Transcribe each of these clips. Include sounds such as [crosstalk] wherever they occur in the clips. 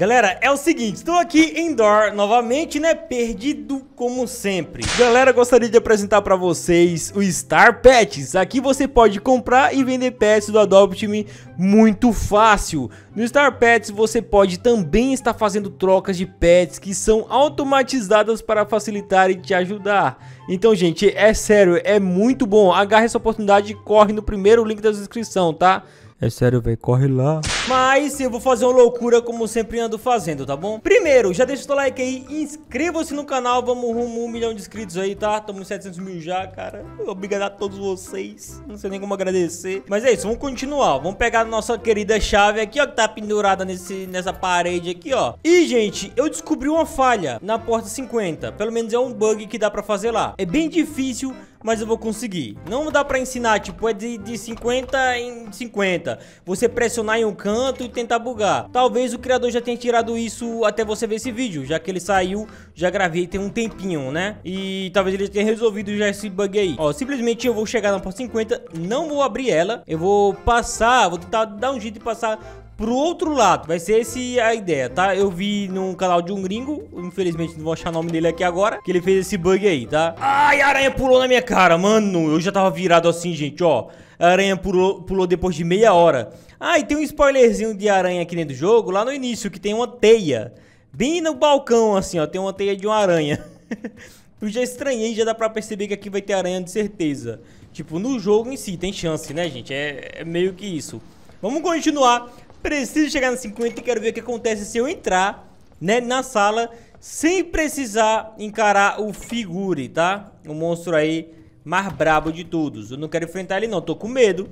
Galera, é o seguinte, estou aqui em Dor novamente, né, perdido como sempre. Galera, gostaria de apresentar para vocês o Star Pets. Aqui você pode comprar e vender pets do Adopt Me muito fácil. No Star Pets você pode também estar fazendo trocas de pets que são automatizadas para facilitar e te ajudar. Então, gente, é sério, é muito bom. Agarre essa oportunidade e corre no primeiro link da descrição, tá? É sério, velho, corre lá. Mas eu vou fazer uma loucura como sempre ando fazendo, tá bom? Primeiro, já deixa o teu like aí, inscreva-se no canal, vamos rumo um milhão de inscritos aí, tá? Estamos 700 mil já, cara. Obrigado a todos vocês. Não sei nem como agradecer. Mas é isso, vamos continuar. Vamos pegar a nossa querida chave aqui, ó, que tá pendurada nesse, nessa parede aqui, ó. E, gente, eu descobri uma falha na porta 50. Pelo menos é um bug que dá pra fazer lá. É bem difícil mas eu vou conseguir. Não dá pra ensinar, tipo, é de, de 50 em 50. Você pressionar em um canto e tentar bugar. Talvez o criador já tenha tirado isso até você ver esse vídeo, já que ele saiu, já gravei tem um tempinho, né? E talvez ele tenha resolvido já esse bug aí. Ó, simplesmente eu vou chegar na porta 50, não vou abrir ela, eu vou passar, vou tentar dar um jeito de passar pro outro lado. Vai ser esse a ideia, tá? Eu vi num canal de um gringo, infelizmente não vou achar o nome dele aqui agora, que ele fez esse bug aí, tá? Ai, a aranha pulou na minha cara, mano. Eu já tava virado assim, gente, ó. A aranha pulou, pulou depois de meia hora. Ah, e tem um spoilerzinho de aranha aqui dentro do jogo, lá no início, que tem uma teia. Bem no balcão, assim, ó, tem uma teia de uma aranha. [laughs] Eu já estranhei, já dá pra perceber que aqui vai ter aranha de certeza. Tipo, no jogo em si, tem chance, né, gente? É, é meio que isso. Vamos continuar Preciso chegar no 50 e quero ver o que acontece se eu entrar né, na sala sem precisar encarar o Figure, tá? O monstro aí mais brabo de todos. Eu não quero enfrentar ele não, tô com medo.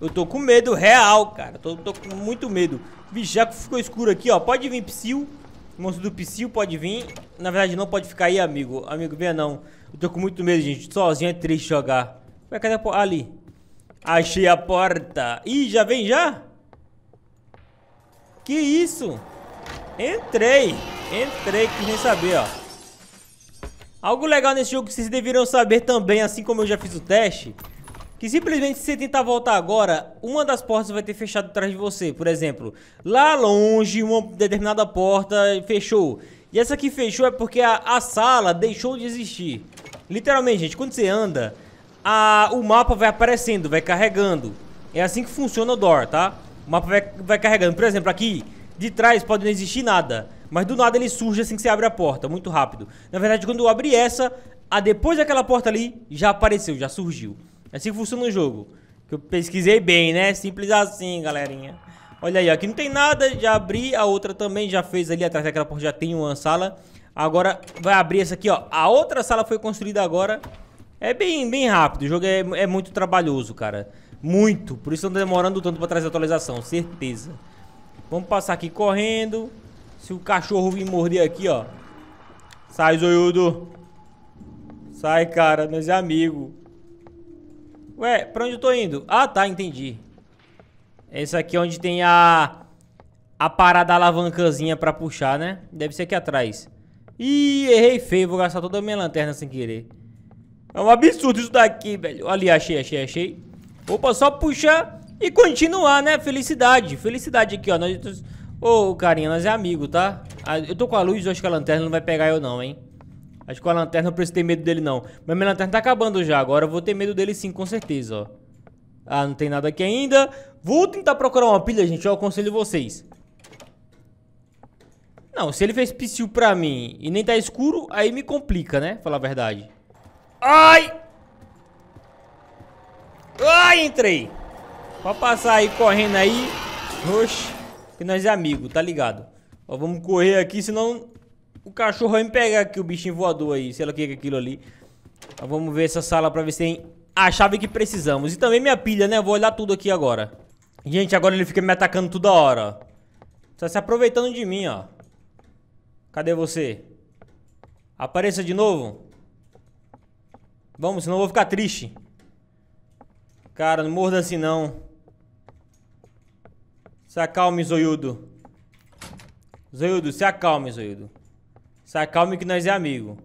Eu tô com medo real, cara. Tô, tô com muito medo. Vixe, já ficou escuro aqui, ó. Pode vir Psyu. Monstro do Psyu pode vir. Na verdade, não pode ficar aí, amigo. Amigo, venha não. Eu tô com muito medo, gente. Sozinho é triste jogar. Vai, cadê a porta? Ali. Achei a porta. Ih, já vem já? Que isso? Entrei. Entrei, que nem saber, ó. Algo legal nesse jogo que vocês deveriam saber também, assim como eu já fiz o teste, que simplesmente se você tentar voltar agora, uma das portas vai ter fechado atrás de você. Por exemplo, lá longe, uma determinada porta fechou. E essa que fechou é porque a, a sala deixou de existir. Literalmente, gente, quando você anda, a, o mapa vai aparecendo, vai carregando. É assim que funciona o Door, tá? O mapa vai, vai carregando. Por exemplo, aqui de trás pode não existir nada. Mas do nada ele surge assim que você abre a porta, muito rápido. Na verdade, quando eu abri essa, a depois daquela porta ali, já apareceu, já surgiu. É assim que funciona o jogo. Que eu pesquisei bem, né? Simples assim, galerinha. Olha aí, aqui não tem nada, já abri, a outra também já fez ali atrás daquela porta, já tem uma sala. Agora vai abrir essa aqui, ó. A outra sala foi construída agora. É bem, bem rápido, o jogo é, é muito trabalhoso, cara. Muito. Por isso estão demorando tanto pra trazer atualização, certeza. Vamos passar aqui correndo. Se o cachorro vir morder aqui, ó. Sai, zoiudo. Sai, cara. Nós é amigo. Ué, pra onde eu tô indo? Ah, tá, entendi. Esse aqui é onde tem a... A parada alavancazinha pra puxar, né? Deve ser aqui atrás. Ih, errei feio. Vou gastar toda a minha lanterna sem querer. É um absurdo isso daqui, velho. Ali, achei, achei, achei. Opa, só puxar e continuar, né? Felicidade. Felicidade aqui, ó. Nós... Ô, oh, carinha, nós é amigo, tá? Ah, eu tô com a luz, eu acho que a lanterna não vai pegar eu não, hein? Acho que com a lanterna eu não preciso ter medo dele não. Mas minha lanterna tá acabando já, agora eu vou ter medo dele sim, com certeza, ó. Ah, não tem nada aqui ainda. Vou tentar tá procurar uma pilha, gente, eu aconselho vocês. Não, se ele fez psiu pra mim e nem tá escuro, aí me complica, né? Falar a verdade. Ai! Ai, ah, entrei. Pode passar aí correndo aí. Oxe, que nós é amigo, tá ligado? Ó, vamos correr aqui, senão o cachorro vai me pegar aqui, o bichinho voador aí. Sei lá o que é aquilo ali. Ó, vamos ver essa sala pra ver se tem a chave que precisamos. E também minha pilha, né? Eu vou olhar tudo aqui agora. Gente, agora ele fica me atacando toda hora, ó. Tá se aproveitando de mim, ó. Cadê você? Apareça de novo. Vamos, senão eu vou ficar triste. Cara, não morda assim não. Se acalme, Zoiudo. Zoiudo, se acalme, Zoiudo. Se acalme que nós é amigo.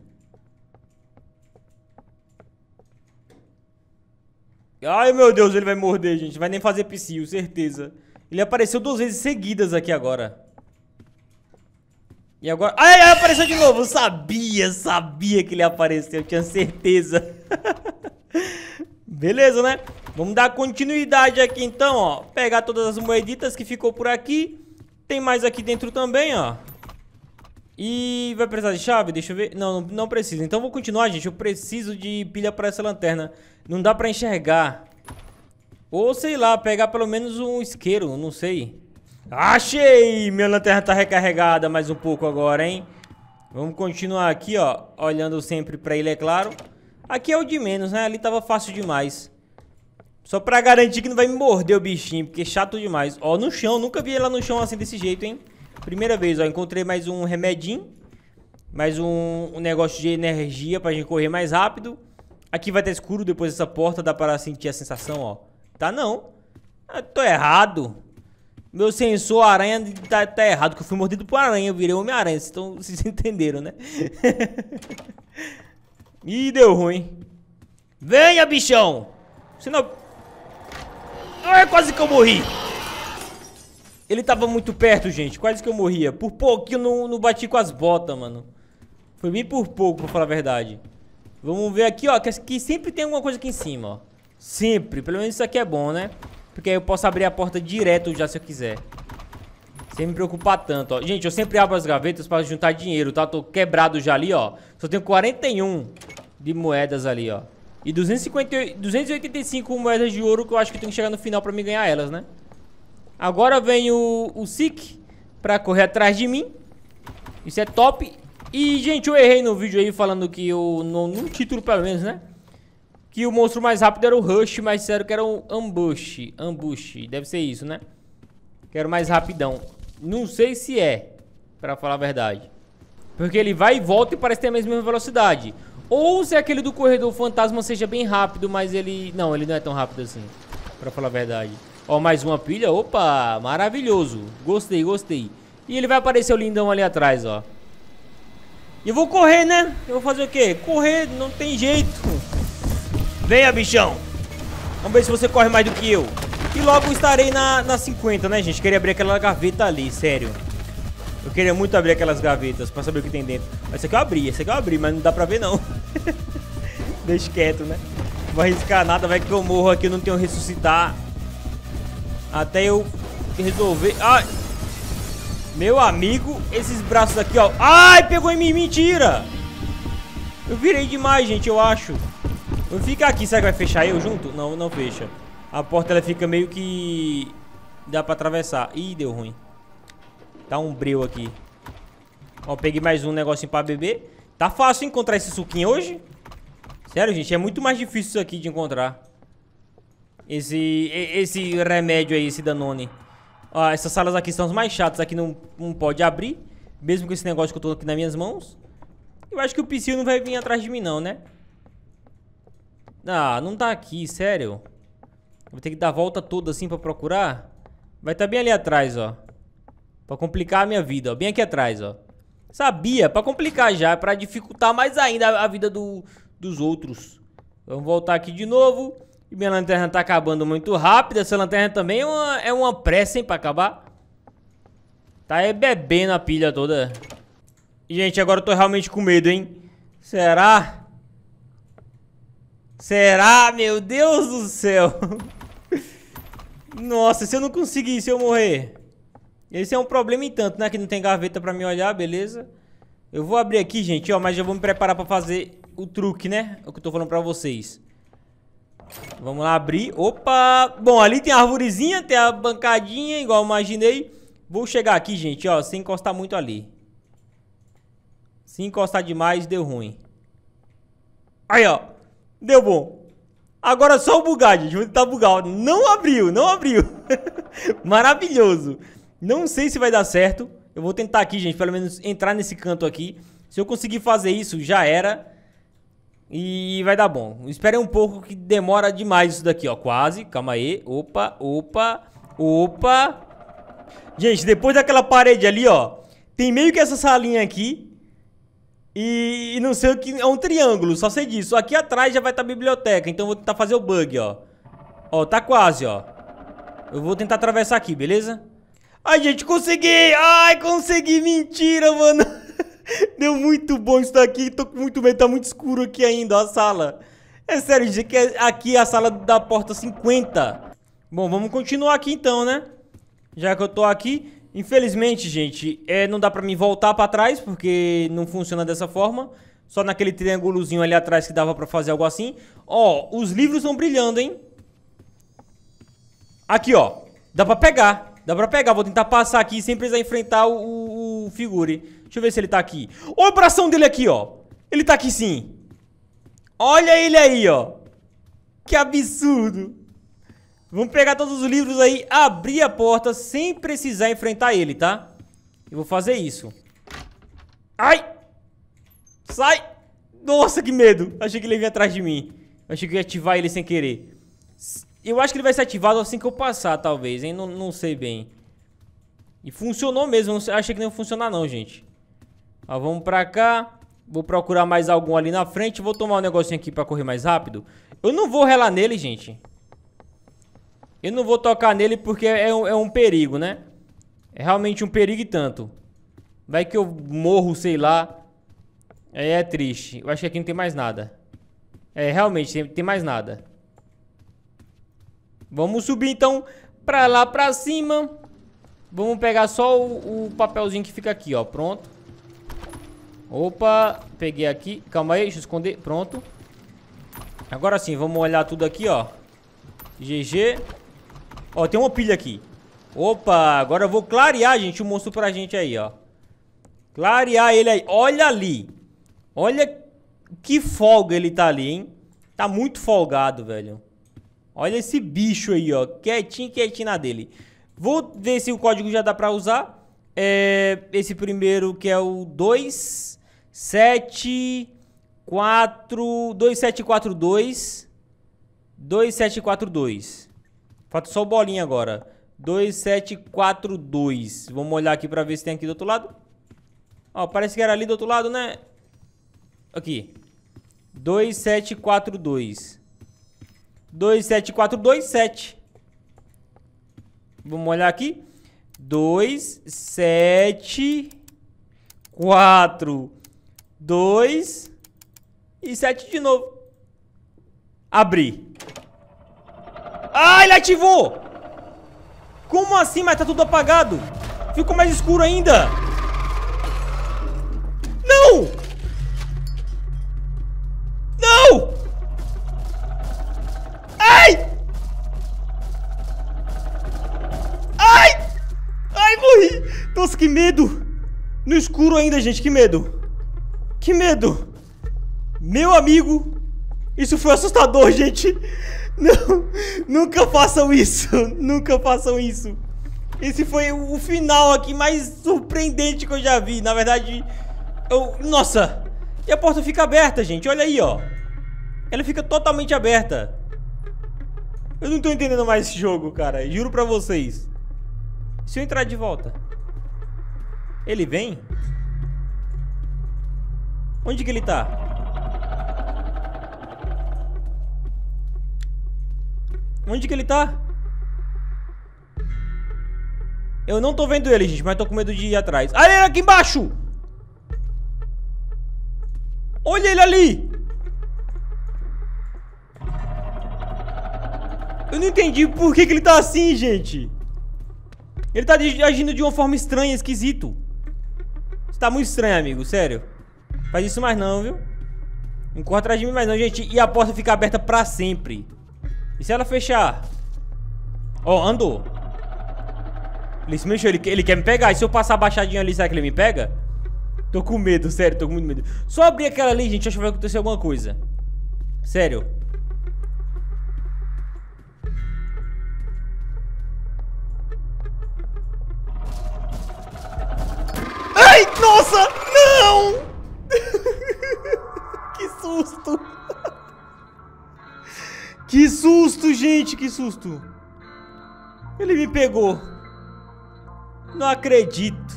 Ai, meu Deus, ele vai morder, gente. Vai nem fazer psiu, certeza. Ele apareceu duas vezes seguidas aqui agora. E agora... Ai, ai, apareceu de novo. Eu sabia, sabia que ele apareceu. Eu tinha certeza. [laughs] Beleza, né? Vamos dar continuidade aqui então, ó. Pegar todas as moeditas que ficou por aqui. Tem mais aqui dentro também, ó. E vai precisar de chave? Deixa eu ver. Não, não precisa. Então vou continuar, gente. Eu preciso de pilha pra essa lanterna. Não dá pra enxergar. Ou, sei lá, pegar pelo menos um isqueiro, não sei. Achei! Minha lanterna tá recarregada mais um pouco agora, hein? Vamos continuar aqui, ó. Olhando sempre pra ele, é claro. Aqui é o de menos, né? Ali tava fácil demais. Só pra garantir que não vai me morder o bichinho, porque é chato demais. Ó, no chão, nunca vi ela no chão assim desse jeito, hein? Primeira vez, ó, encontrei mais um remedinho. Mais um, um negócio de energia pra gente correr mais rápido. Aqui vai estar escuro depois dessa porta, dá pra sentir a sensação, ó. Tá não. Ah, tô errado. Meu sensor aranha tá, tá, errado, que eu fui mordido por aranha, eu virei Homem-Aranha. Então, [laughs] vocês entenderam, né? [laughs] Ih, deu ruim. Venha, bichão! Senão... Ai, é quase que eu morri. Ele tava muito perto, gente. Quase que eu morria. Por pouco eu não, não bati com as botas, mano. Foi bem por pouco, pra falar a verdade. Vamos ver aqui, ó. Que, que sempre tem alguma coisa aqui em cima, ó. Sempre. Pelo menos isso aqui é bom, né? Porque aí eu posso abrir a porta direto já se eu quiser. Sem me preocupar tanto, ó. Gente, eu sempre abro as gavetas pra juntar dinheiro, tá? Tô quebrado já ali, ó. Só tenho 41 de moedas ali, ó. E 250, 285 moedas de ouro que eu acho que tem tenho que chegar no final pra me ganhar elas, né? Agora vem o, o Sik pra correr atrás de mim. Isso é top. E, gente, eu errei no vídeo aí falando que eu... No, no título, pelo menos, né? Que o monstro mais rápido era o Rush, mas disseram que era o Ambush. Ambush. Deve ser isso, né? Quero mais rapidão. Não sei se é, pra falar a verdade. Porque ele vai e volta e parece ter a mesma velocidade. Ou se é aquele do corredor fantasma seja bem rápido, mas ele... Não, ele não é tão rápido assim, pra falar a verdade. Ó, mais uma pilha. Opa, maravilhoso. Gostei, gostei. E ele vai aparecer o lindão ali atrás, ó. E eu vou correr, né? Eu vou fazer o quê? Correr, não tem jeito. Venha, bichão. Vamos ver se você corre mais do que eu. E logo estarei na, na 50, né, gente? Queria abrir aquela gaveta ali, sério. Eu queria muito abrir aquelas gavetas pra saber o que tem dentro. Essa aqui eu abri, essa aqui eu abri, mas não dá pra ver, não. [laughs] Deixa quieto, né? Não vou arriscar nada, vai que eu morro aqui, eu não tenho ressuscitar. Até eu resolver... Ai! Meu amigo, esses braços aqui, ó. Ai, pegou em mim, mentira! Eu virei demais, gente, eu acho. Vou ficar aqui, será que vai fechar eu junto? Não, não fecha. A porta, ela fica meio que... Dá pra atravessar. Ih, deu ruim. Tá um breu aqui. Ó, peguei mais um negocinho pra beber. Tá fácil encontrar esse suquinho hoje? Sério, gente, é muito mais difícil isso aqui de encontrar. Esse, esse remédio aí, esse Danone. Ah, essas salas aqui são as mais chatas. Aqui não, não pode abrir. Mesmo com esse negócio que eu tô aqui nas minhas mãos. Eu acho que o Psyu não vai vir atrás de mim, não, né? Ah, não tá aqui, sério. Vou ter que dar a volta toda assim pra procurar. Vai estar tá bem ali atrás, ó. Pra complicar a minha vida, ó. Bem aqui atrás, ó. Sabia, pra complicar já, pra dificultar mais ainda a vida do, dos outros. Vamos voltar aqui de novo. E minha lanterna tá acabando muito rápido. Essa lanterna também é uma, é uma pressa, hein, pra acabar. Tá aí bebendo a pilha toda. gente, agora eu tô realmente com medo, hein. Será? Será? Meu Deus do céu. [laughs] Nossa, se eu não conseguir, se eu morrer... Esse é um problema em tanto, né? Que não tem gaveta pra me olhar, beleza? Eu vou abrir aqui, gente, ó, mas já vou me preparar pra fazer o truque, né? É o que eu tô falando pra vocês. Vamos lá abrir. Opa! Bom, ali tem a arvorezinha, tem a bancadinha, igual eu imaginei. Vou chegar aqui, gente, ó, sem encostar muito ali. Se encostar demais, deu ruim. Aí, ó. Deu bom. Agora só o bugar, gente. Tá bugar. Não abriu, não abriu. [laughs] Maravilhoso. Não sei se vai dar certo. Eu vou tentar aqui, gente, pelo menos entrar nesse canto aqui. Se eu conseguir fazer isso, já era. E vai dar bom. Esperei um pouco que demora demais isso daqui, ó. Quase. Calma aí. Opa, opa, opa. Gente, depois daquela parede ali, ó. Tem meio que essa salinha aqui. E, e não sei o que... É um triângulo, só sei disso. Aqui atrás já vai estar tá a biblioteca. Então eu vou tentar fazer o bug, ó. Ó, tá quase, ó. Eu vou tentar atravessar aqui, beleza? Ai, gente, consegui! Ai, consegui! Mentira, mano! [laughs] Deu muito bom isso daqui. Tô com muito medo, tá muito escuro aqui ainda a sala. É sério, dizer que é aqui é a sala da porta 50. Bom, vamos continuar aqui então, né? Já que eu tô aqui. Infelizmente, gente, é, não dá pra mim voltar pra trás, porque não funciona dessa forma. Só naquele triângulozinho ali atrás que dava pra fazer algo assim. Ó, os livros estão brilhando, hein? Aqui, ó. Dá pra pegar. Dá pra pegar, vou tentar passar aqui sem precisar enfrentar o, o, o Figure. Deixa eu ver se ele tá aqui. Olha o bração dele aqui, ó. Ele tá aqui sim. Olha ele aí, ó. Que absurdo. Vamos pegar todos os livros aí, abrir a porta sem precisar enfrentar ele, tá? Eu vou fazer isso. Ai! Sai! Nossa, que medo! Achei que ele vinha atrás de mim. Achei que ia ativar ele sem querer. Eu acho que ele vai ser ativado assim que eu passar, talvez, hein? Não, não sei bem. E funcionou mesmo. Não sei, achei que não ia funcionar, não, gente. Ó, vamos pra cá. Vou procurar mais algum ali na frente. Vou tomar um negocinho aqui pra correr mais rápido. Eu não vou relar nele, gente. Eu não vou tocar nele porque é, é um, é um perigo, né? É realmente um perigo e tanto. Vai que eu morro, sei lá. É, é triste. Eu acho que aqui não tem mais nada. É, realmente, tem, tem mais nada. Vamos subir então pra lá pra cima. Vamos pegar só o, o papelzinho que fica aqui, ó. Pronto. Opa, peguei aqui. Calma aí, deixa eu esconder. Pronto. Agora sim, vamos olhar tudo aqui, ó. GG. Ó, tem uma pilha aqui. Opa, agora eu vou clarear, gente, o monstro pra gente aí, ó. Clarear ele aí. Olha ali. Olha que folga ele tá ali, hein? Tá muito folgado, velho. Olha esse bicho aí, ó. Quietinho, quietinho na dele. Vou ver se o código já dá pra usar. É, esse primeiro que é o 274... 2742... 2742. Falta só o bolinho agora. 2742. Vamos olhar aqui pra ver se tem aqui do outro lado. Ó, parece que era ali do outro lado, né? Aqui. 2742. 27427. Vamos olhar aqui. 2, 7, 4, 2 e 7 de novo. Abri. Ah, ele ativou! Como assim? Mas tá tudo apagado. Ficou mais escuro ainda. escuro ainda, gente. Que medo. Que medo. Meu amigo. Isso foi assustador, [laughs] gente. Não, nunca façam isso. [laughs] Nunca façam isso. Esse foi o final aqui mais surpreendente que eu já vi. Na verdade, eu... Nossa. E a porta fica aberta, gente. Olha aí, ó. Ela fica totalmente aberta. Eu não tô entendendo mais esse jogo, cara. Juro pra vocês. Se eu entrar de volta... Ele vem? Onde que ele tá? Onde que ele tá? Eu não tô vendo ele, gente, mas tô com medo de ir atrás. Ah, ele é aqui embaixo! Olha ele ali! Eu não entendi por que, que ele tá assim, gente. Ele tá agindo de uma forma estranha, esquisito. Tá muito estranho, amigo, sério. Faz isso mais não, viu? Não corre atrás de mim mais não, gente. E a porta fica aberta pra sempre. E se ela fechar? Ó, oh, andou. Ele se mexeu, ele, ele quer me pegar. E se eu passar baixadinho ali, será que ele me pega? Tô com medo, sério, tô com muito medo. Só abrir aquela ali, gente, acho que vai acontecer alguma coisa. Sério. Gente, que susto! Ele me pegou! Não acredito!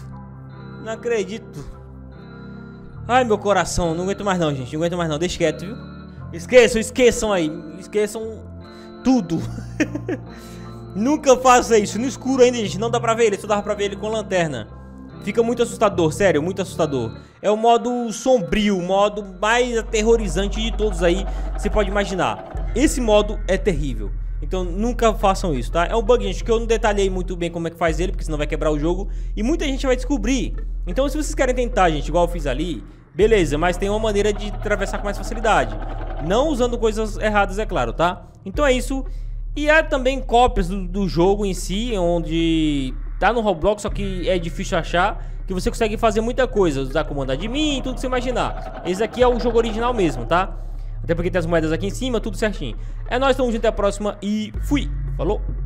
Não acredito! Ai, meu coração, não aguento mais não, gente. Não aguento mais não, deixa quieto, viu? Esqueçam, esqueçam aí. Esqueçam tudo. [laughs] Nunca faça isso. No escuro ainda, gente. Não dá pra ver ele. Só dava pra ver ele com lanterna. Fica muito assustador, sério, muito assustador. É o modo sombrio, o modo mais aterrorizante de todos aí, você pode imaginar. Esse modo é terrível. Então nunca façam isso, tá? É um bug, gente, que eu não detalhei muito bem como é que faz ele, porque senão vai quebrar o jogo. E muita gente vai descobrir. Então se vocês querem tentar, gente, igual eu fiz ali, beleza. Mas tem uma maneira de atravessar com mais facilidade. Não usando coisas erradas, é claro, tá? Então é isso. E há também cópias do, do jogo em si, onde tá no Roblox, só que é difícil achar que você consegue fazer muita coisa, usar comando admin e tudo que você imaginar. Esse aqui é o jogo original mesmo, tá? Até porque tem as moedas aqui em cima, tudo certinho. É nóis, tamo junto, até a próxima e fui! Falou!